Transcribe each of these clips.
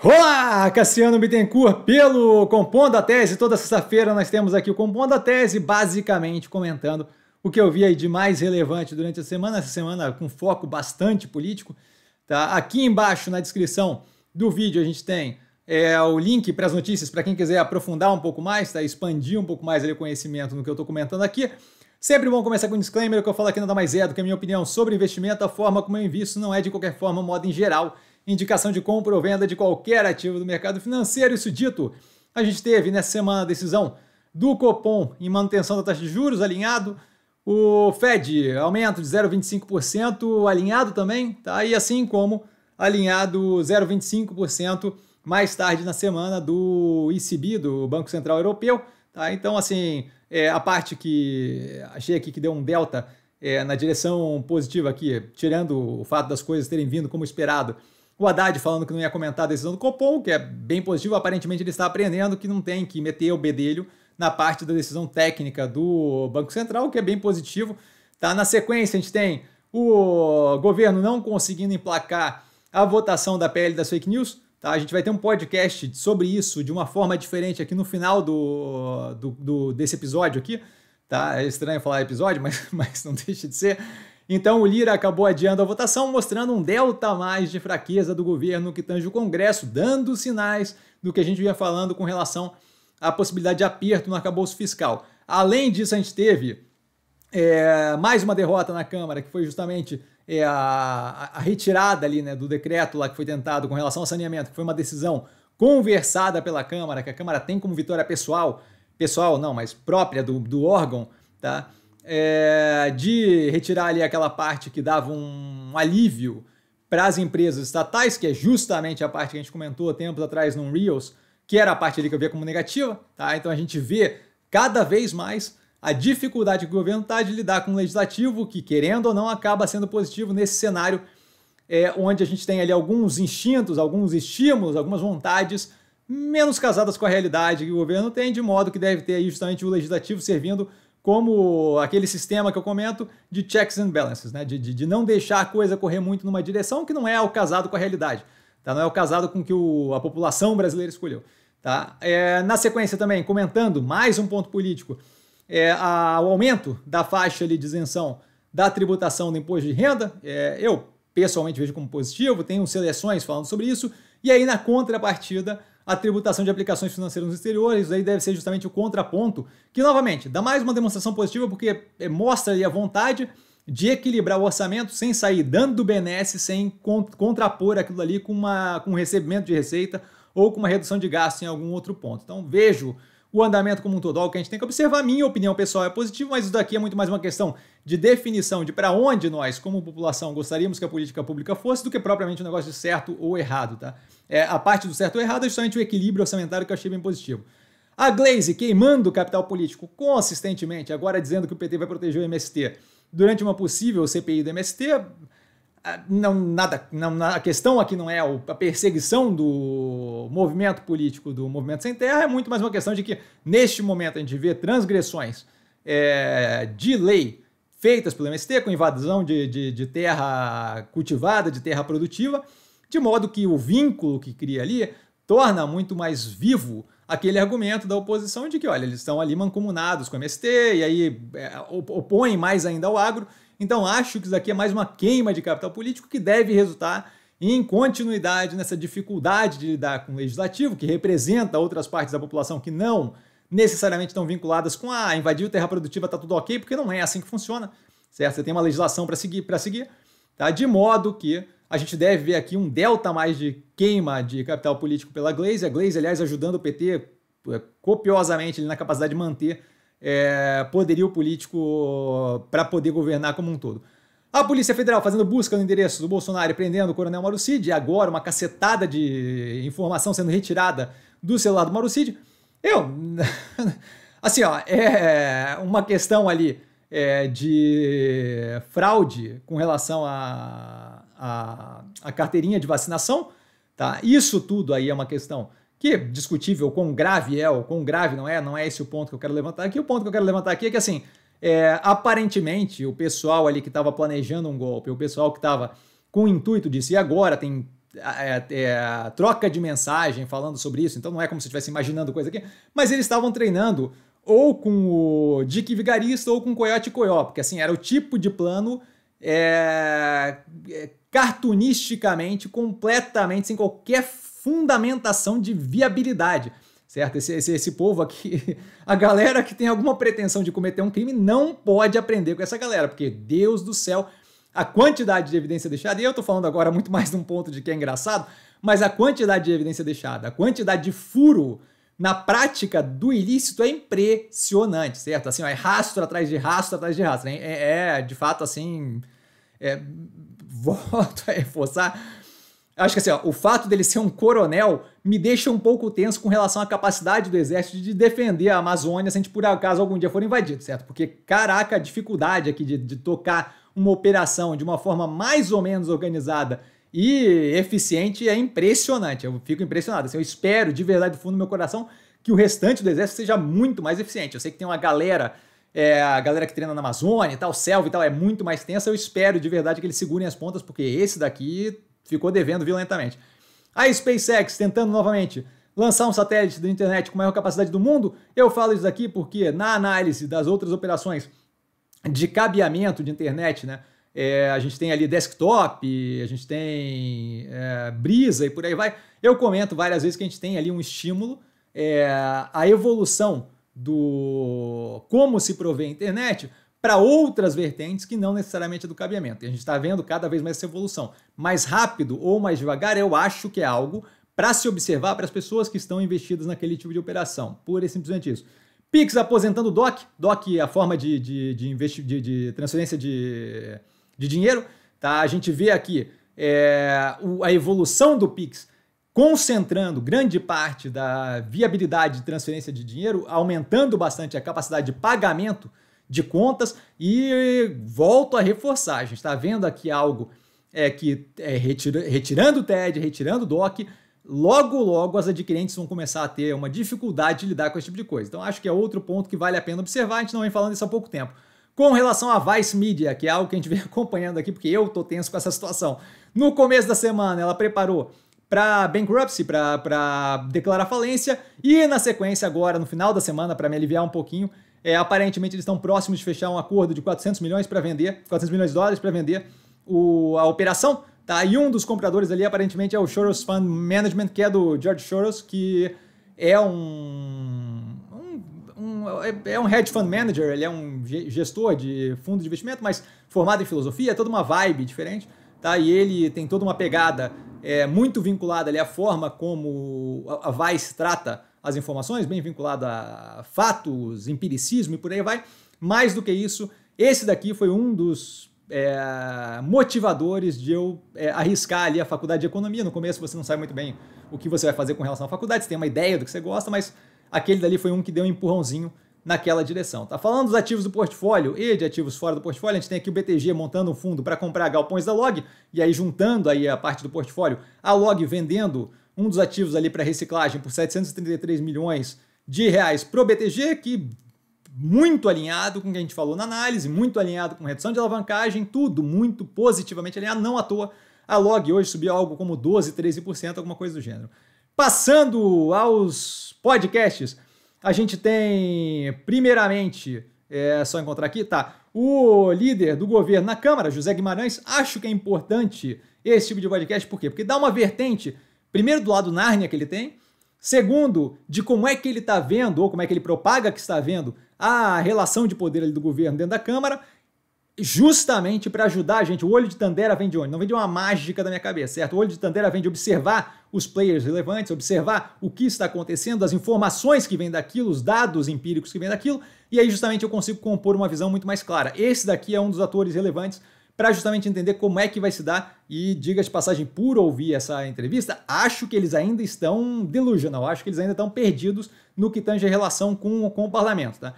Olá, Cassiano Bittencourt pelo Compondo a Tese. Toda sexta-feira nós temos aqui o Compondo a Tese, basicamente comentando o que eu vi aí de mais relevante durante a semana, essa semana com foco bastante político. Tá? Aqui embaixo na descrição do vídeo a gente tem é, o link para as notícias, para quem quiser aprofundar um pouco mais, tá? expandir um pouco mais o conhecimento no que eu estou comentando aqui. Sempre bom começar com um disclaimer, o que eu falo aqui nada mais é do que a minha opinião sobre investimento, a forma como eu invisto não é de qualquer forma, modo em geral, indicação de compra ou venda de qualquer ativo do mercado financeiro. Isso dito, a gente teve nessa semana a decisão do Copom em manutenção da taxa de juros alinhado, o Fed aumento de 0,25% alinhado também, tá? E assim como alinhado 0,25% mais tarde na semana do ECB, do Banco Central Europeu, tá? Então assim, é, a parte que achei aqui que deu um delta é, na direção positiva aqui, tirando o fato das coisas terem vindo como esperado, o Haddad falando que não ia comentar a decisão do Copom, que é bem positivo, aparentemente ele está aprendendo que não tem que meter o bedelho na parte da decisão técnica do Banco Central, que é bem positivo. Tá? Na sequência, a gente tem o governo não conseguindo emplacar a votação da PL das fake news. Tá? A gente vai ter um podcast sobre isso de uma forma diferente aqui no final do, do, do desse episódio aqui. Tá? É estranho falar episódio, mas, mas não deixa de ser. Então o Lira acabou adiando a votação, mostrando um delta a mais de fraqueza do governo que tange o Congresso, dando sinais do que a gente vinha falando com relação à possibilidade de aperto no arcabouço fiscal. Além disso, a gente teve é, mais uma derrota na Câmara, que foi justamente é, a, a, retirada ali né, do decreto lá que foi tentado com relação ao saneamento, que foi uma decisão conversada pela Câmara, que a Câmara tem como vitória pessoal, pessoal não, mas própria do, do órgão, tá? é, de retirar ali aquela parte que dava um alívio para as empresas estatais, que é justamente a parte que a gente comentou há tempos atrás no Reels, que era a parte ali que eu via como negativa, tá? Então a gente vê cada vez mais a dificuldade que o governo está de lidar com o legislativo, que querendo ou não acaba sendo positivo nesse cenário é, onde a gente tem ali alguns instintos, alguns estímulos, algumas vontades menos casadas com a realidade que o governo tem, de modo que deve ter aí justamente o legislativo servindo como aquele sistema que eu comento de checks and balances, né? de, de, de não deixar a coisa correr muito numa direção que não é o casado com a realidade, tá? não é o casado com que o, a população brasileira escolheu. Tá? É, na sequência também, comentando mais um ponto político, é, a, o aumento da faixa ali, de isenção da tributação do imposto de renda, é, eu pessoalmente vejo como positivo, tenho seleções falando sobre isso, e aí na contrapartida a tributação de aplicações financeiras nos exteriores, isso aí deve ser justamente o contraponto, que novamente dá mais uma demonstração positiva porque é, mostra a vontade de equilibrar o orçamento sem sair dando do BNS, sem contrapor aquilo ali com, uma, com um recebimento de receita ou com uma redução de gasto em algum outro ponto. Então vejo o andamento como um todo. Algo que a gente tem que observar, minha opinião pessoal é positiva, mas isso daqui é muito mais uma questão de definição de para onde nós, como população, gostaríamos que a política pública fosse do que propriamente um negócio de certo ou errado, tá? É, a parte do certo ou errado é justamente o equilíbrio orçamentário que eu achei bem positivo. A Glaze queimando o capital político consistentemente, agora dizendo que o PT vai proteger o MST durante uma possível CPI do MST ah, não nada não, a questão aqui não é a perseguição do movimento político do movimento sem terra é muito mais uma questão de que neste momento a gente vê transgressões é, de lei feitas pelo MST com invasão de, de, de, terra cultivada de terra produtiva de modo que o vínculo que cria ali torna muito mais vivo aquele argumento da oposição de que olha eles estão ali mancomunados com o MST e aí é, opõem mais ainda ao agro então acho que isso aqui é mais uma queima de capital político que deve resultar em continuidade nessa dificuldade de lidar com o legislativo, que representa outras partes da população que não necessariamente estão vinculadas com a ah, invadir terra produtiva, tá tudo ok, porque não é assim que funciona, certo? Você tem uma legislação para seguir, para seguir, tá? De modo que a gente deve ver aqui um delta mais de queima de capital político pela Glaze. A Glaze, aliás, ajudando o PT eh, copiosamente na capacidade de manter é, poderio político para poder governar como um todo. A Polícia Federal fazendo busca no endereço do Bolsonaro e prendendo o coronel Mauro Cid, e agora uma cacetada de informação sendo retirada do celular do Mauro Cid. Eu, assim, ó, é uma questão ali é, de fraude com relação à a, a, a, carteirinha de vacinação, tá? Isso tudo aí é uma questão que é discutível quão grave é ou quão grave não é, não é esse o ponto que eu quero levantar aqui. O ponto que eu quero levantar aqui é que, assim, é, aparentemente o pessoal ali que estava planejando um golpe, o pessoal que estava com o intuito disso, e agora tem é, é, troca de mensagem falando sobre isso, então não é como se estivesse imaginando coisa aqui, mas eles estavam treinando ou com o Dick Vigarista ou com o Coyote Coyó, porque assim, era o tipo de plano é, é, cartunisticamente, completamente, sem qualquer fundamentação de viabilidade. Certo? Esse, esse, esse povo aqui, a galera que tem alguma pretensão de cometer um crime, não pode aprender com essa galera, porque Deus do céu, a quantidade de evidência deixada, e eu estou falando agora muito mais de um ponto de que é engraçado, mas a quantidade de evidência deixada, a quantidade de furo na prática do ilícito é impressionante, certo? Assim, ó, é rastro atrás de rastro atrás de rastro. É, é de fato assim. É, volto a reforçar Acho que assim, ó, o fato dele ser um coronel me deixa um pouco tenso com relação à capacidade do exército de defender a Amazônia se a gente por acaso algum dia for invadido, certo? Porque, caraca, a dificuldade aqui de, de tocar uma operação de uma forma mais ou menos organizada e eficiente é impressionante. Eu fico impressionado. Assim, eu espero de verdade do fundo do meu coração que o restante do exército seja muito mais eficiente. Eu sei que tem uma galera é, a galera que treina na Amazônia e tal, selva e tal, é muito mais tensa. Eu espero de verdade que eles segurem as pontas, porque esse daqui ficou devendo violentamente. A SpaceX tentando novamente lançar um satélite da internet com maior capacidade do mundo. Eu falo isso aqui porque na análise das outras operações de cabeamento de internet, né? É, a gente tem ali desktop, a gente tem é, brisa e por aí vai. Eu comento várias vezes que a gente tem ali um estímulo é, a evolução do como se provê a internet para outras vertentes que não necessariamente é do cabeamento. E a gente está vendo cada vez mais essa evolução. Mais rápido ou mais devagar, eu acho que é algo para se observar para as pessoas que estão investidas naquele tipo de operação. Pura e simplesmente isso. Pix aposentando DOC. DOC é a forma de, de, de, investi de, de transferência de, de dinheiro. Tá? A gente vê aqui é, o, a evolução do Pix concentrando grande parte da viabilidade de transferência de dinheiro, aumentando bastante a capacidade de pagamento de contas e volto a reforçar, a gente está vendo aqui algo é que é, retira, retirando o TED, retirando o DOC, logo, logo as adquirentes vão começar a ter uma dificuldade de lidar com esse tipo de coisa. Então, acho que é outro ponto que vale a pena observar, a gente não vem falando isso há pouco tempo. Com relação à Vice Media, que é algo que a gente vem acompanhando aqui, porque eu tô tenso com essa situação. No começo da semana, ela preparou para bankruptcy, para declarar falência, e na sequência, agora, no final da semana, para me aliviar um pouquinho, é, aparentemente eles estão próximos de fechar um acordo de 400 milhões para vender, 400 milhões de dólares para vender o, a operação. Tá? E um dos compradores ali aparentemente é o Soros Fund Management, que é do George Soros, que é um, um, um é, é um hedge fund manager, ele é um gestor de fundo de investimento, mas formado em filosofia, é toda uma vibe diferente. Tá? E ele tem toda uma pegada é, muito vinculada ali à forma como a, a Vice trata as informações, bem vinculado a fatos, empiricismo e por aí vai. Mais do que isso, esse daqui foi um dos é, motivadores de eu é, arriscar ali a faculdade de economia. No começo você não sabe muito bem o que você vai fazer com relação à faculdade, você tem uma ideia do que você gosta, mas aquele dali foi um que deu um empurrãozinho naquela direção. Tá falando dos ativos do portfólio e de ativos fora do portfólio, a gente tem aqui o BTG montando um fundo para comprar galpões da Log e aí juntando aí a parte do portfólio, a Log vendendo um dos ativos ali para reciclagem por 733 milhões de reais para o BTG, que muito alinhado com o que a gente falou na análise, muito alinhado com redução de alavancagem, tudo muito positivamente alinhado, não à toa. A log hoje subiu algo como 12, 13%, alguma coisa do gênero. Passando aos podcasts, a gente tem, primeiramente, é só encontrar aqui, tá? O líder do governo na Câmara, José Guimarães, acho que é importante esse tipo de podcast, por quê? Porque dá uma vertente Primeiro, do lado Nárnia que ele tem. Segundo, de como é que ele está vendo, ou como é que ele propaga que está vendo, a relação de poder do governo dentro da Câmara, justamente para ajudar a gente. O olho de Tandera vem de onde? Não vem de uma mágica da minha cabeça, certo? O olho de Tandera vem de observar os players relevantes, observar o que está acontecendo, as informações que vêm daquilo, os dados empíricos que vêm daquilo, e aí justamente eu consigo compor uma visão muito mais clara. Esse daqui é um dos atores relevantes para justamente entender como é que vai se dar. E diga de passagem, por ouvir essa entrevista, acho que eles ainda estão delusional, acho que eles ainda estão perdidos no que tange a relação com, com o parlamento. Tá?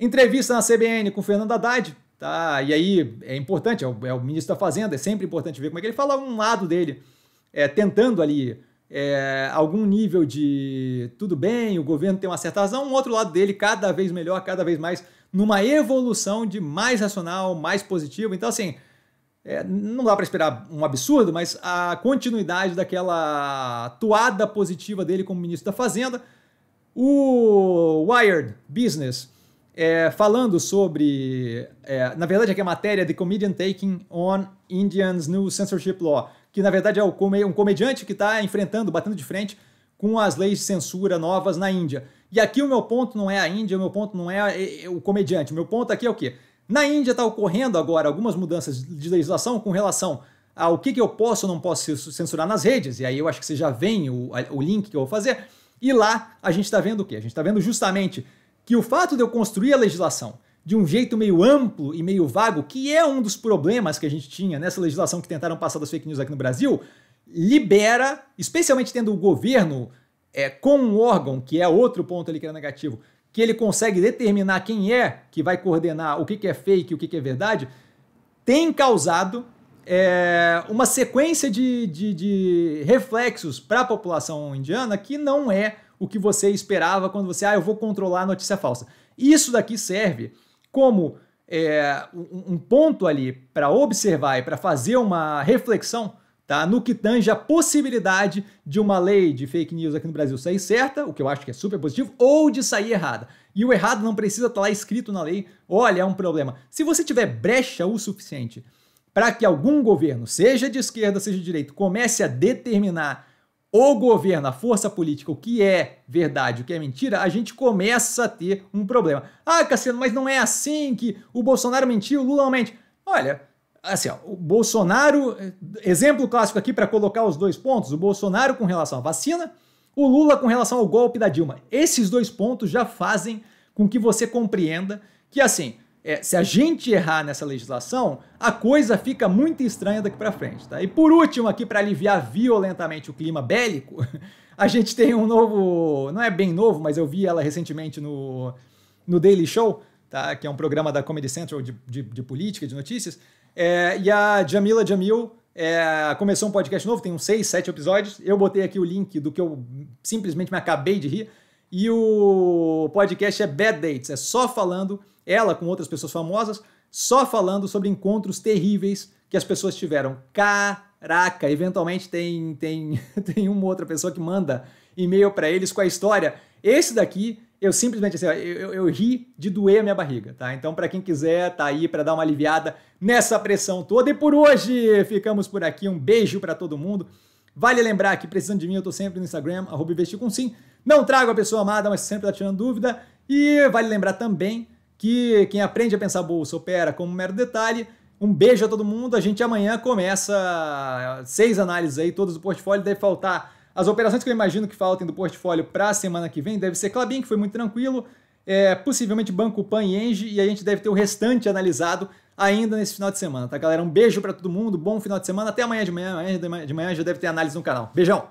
Entrevista na CBN com Fernando Haddad, tá? e aí é importante, é o, é o ministro da Fazenda, é sempre importante ver como é que ele fala um lado dele, é, tentando ali é, algum nível de tudo bem, o governo tem uma certa razão, um outro lado dele cada vez melhor, cada vez mais numa evolução de mais racional, mais positivo. Então, assim, é, não dá para esperar um absurdo, mas a continuidade daquela toada positiva dele como ministro da Fazenda. O Wired Business é, falando sobre. É, na verdade, aqui é a é matéria The Comedian Taking on Indians New Censorship Law, que na verdade é um comediante que está enfrentando, batendo de frente com as leis de censura novas na Índia. E aqui o meu ponto não é a Índia, o meu ponto não é o comediante. O meu ponto aqui é o quê? Na Índia está ocorrendo agora algumas mudanças de legislação com relação ao que, que eu posso ou não posso censurar nas redes. E aí eu acho que você já vem o, o link que eu vou fazer. E lá a gente está vendo o quê? A gente está vendo justamente que o fato de eu construir a legislação de um jeito meio amplo e meio vago, que é um dos problemas que a gente tinha nessa legislação que tentaram passar das fake news aqui no Brasil, libera, especialmente tendo o governo é, com um órgão, que é outro ponto ali que é negativo, que ele consegue determinar quem é que vai coordenar o que, que é fake e o que, que é verdade, tem causado é, uma sequência de, de, de reflexos para a população indiana que não é o que você esperava quando você, ah, eu vou controlar a notícia falsa. Isso daqui serve como é, um ponto ali para observar e para fazer uma reflexão tá? no que tange a possibilidade de uma lei de fake news aqui no Brasil sair certa, o que eu acho que é super positivo, ou de sair errada. E o errado não precisa estar tá lá escrito na lei, olha, é um problema. Se você tiver brecha o suficiente para que algum governo, seja de esquerda, seja de direita, comece a determinar o governo, a força política, o que é verdade, o que é mentira, a gente começa a ter um problema. Ah, Cassiano, mas não é assim que o Bolsonaro mentiu, o Lula mente. Olha, assim, ó, o Bolsonaro, eh, exemplo clássico aqui para colocar os dois pontos, o Bolsonaro com relação à vacina, o Lula com relação ao golpe da Dilma. Esses dois pontos já fazem com que você compreenda que assim, é, se a gente errar nessa legislação, a coisa fica muito estranha daqui para frente, tá? E por último aqui para aliviar violentamente o clima bélico, a gente tem um novo, não é bem novo, mas eu vi ela recentemente no no Daily Show, tá? Que é um programa da Comedy Central de, de, de política, de notícias é, e a Jamila Jamil é, começou um podcast novo, tem uns seis, sete episódios. Eu botei aqui o link do que eu simplesmente me acabei de rir. E o podcast é Bad Dates, é só falando, ela com outras pessoas famosas, só falando sobre encontros terríveis que as pessoas tiveram. Caraca, eventualmente tem, tem, tem uma outra pessoa que manda e-mail para eles com a história. Esse daqui eu simplesmente, assim, eu, eu, ri de doer a minha barriga, tá? Então, para quem quiser, tá aí para dar uma aliviada nessa pressão toda. E por hoje, ficamos por aqui. Um beijo para todo mundo. Vale lembrar que, precisando de mim, eu tô sempre no Instagram, arroba sim. Não trago a pessoa amada, mas sempre tá tirando dúvida. E vale lembrar também que quem aprende a pensar bolsa opera como um mero detalhe. Um beijo a todo mundo. A gente amanhã começa ah, seis análises aí, todas do portfólio. Deve faltar as operações que eu imagino que faltem do portfólio para a semana que vem deve ser Clabin, que foi muito tranquilo, é, possivelmente Banco Pan e Engie, e a gente deve ter o restante analisado ainda nesse final de semana, tá, galera? Um beijo para todo mundo, bom final de semana, até amanhã de manhã, amanhã de manhã já deve ter análise no canal. Beijão!